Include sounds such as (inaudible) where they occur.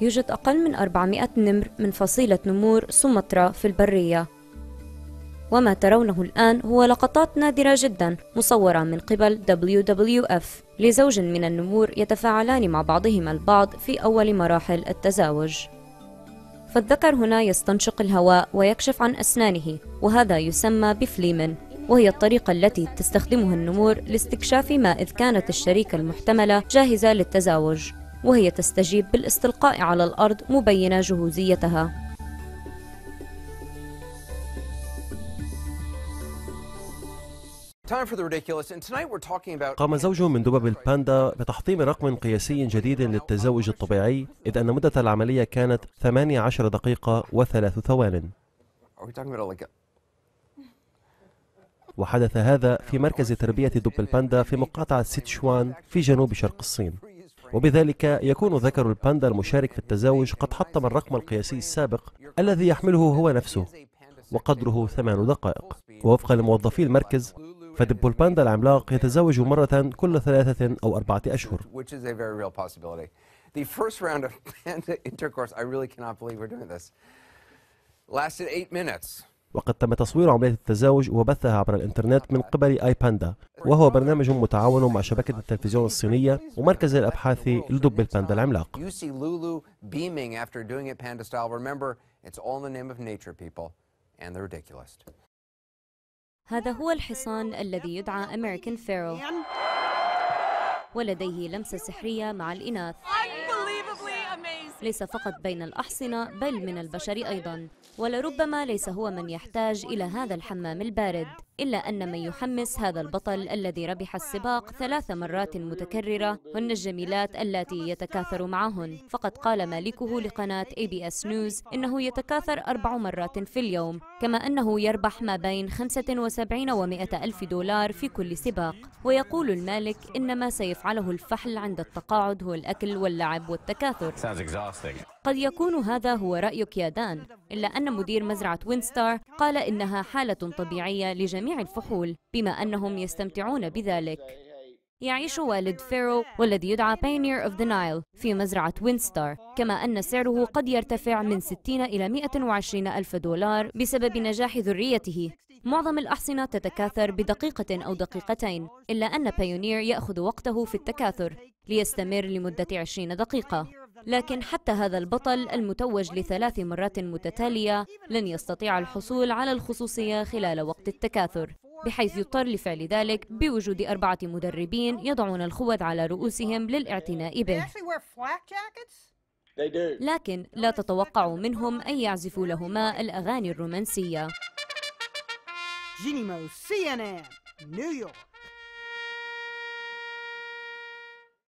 يوجد أقل من 400 نمر من فصيلة نمور سومطرة في البرية وما ترونه الآن هو لقطات نادرة جدا مصورة من قبل WWF لزوج من النمور يتفاعلان مع بعضهما البعض في أول مراحل التزاوج فالذكر هنا يستنشق الهواء ويكشف عن أسنانه وهذا يسمى بفليمن وهي الطريقة التي تستخدمها النمور لاستكشاف ما إذ كانت الشريكة المحتملة جاهزة للتزاوج وهي تستجيب بالاستلقاء على الأرض مبينة جهوزيتها قام زوج من دبب الباندا بتحطيم رقم قياسي جديد للتزاوج الطبيعي إذ أن مدة العملية كانت 18 دقيقة وثلاث ثوان وحدث هذا في مركز تربية دب الباندا في مقاطعة سيتشوان في جنوب شرق الصين وبذلك يكون ذكر الباندا المشارك في التزاوج قد حطم الرقم القياسي السابق الذي يحمله هو نفسه وقدره ثمان دقائق ووفقا لموظفي المركز فدب الباندا العملاق يتزوج مرة كل ثلاثة أو أربعة أشهر (laughs) وقد تم تصوير عملية التزاوج وبثها عبر الإنترنت من قبل آي باندا وهو برنامج متعاون مع شبكة التلفزيون الصينية ومركز الأبحاث لدب الباندا العملاق هذا هو الحصان الذي يدعى American Pharaoh ولديه لمسة سحرية مع الإناث ليس فقط بين الأحصنة بل من البشر أيضا ولربما ليس هو من يحتاج إلى هذا الحمام البارد إلا أن من يحمس هذا البطل الذي ربح السباق ثلاث مرات متكررة هن الجميلات التي يتكاثر معهن فقد قال مالكه لقناة اي بي اس نيوز إنه يتكاثر أربع مرات في اليوم كما أنه يربح ما بين 75 و 100 ألف دولار في كل سباق ويقول المالك إن ما سيفعله الفحل عند التقاعد هو الأكل واللعب والتكاثر قد يكون هذا هو رأيك يا دان إلا أن مدير مزرعة وينستار قال إنها حالة طبيعية لجميع الفحول بما أنهم يستمتعون بذلك يعيش والد فيرو والذي يدعى باينير اوف ذا نايل في مزرعة وينستار كما أن سعره قد يرتفع من 60 إلى 120 ألف دولار بسبب نجاح ذريته معظم الأحصنة تتكاثر بدقيقة أو دقيقتين إلا أن بايونير يأخذ وقته في التكاثر ليستمر لمدة 20 دقيقة لكن حتى هذا البطل المتوج لثلاث مرات متتالية لن يستطيع الحصول على الخصوصية خلال وقت التكاثر بحيث يضطر لفعل ذلك بوجود أربعة مدربين يضعون الخوذ على رؤوسهم للاعتناء به لكن لا تتوقع منهم أن يعزفوا لهما الأغاني الرومانسية جينيمو سي ان ان نيويورك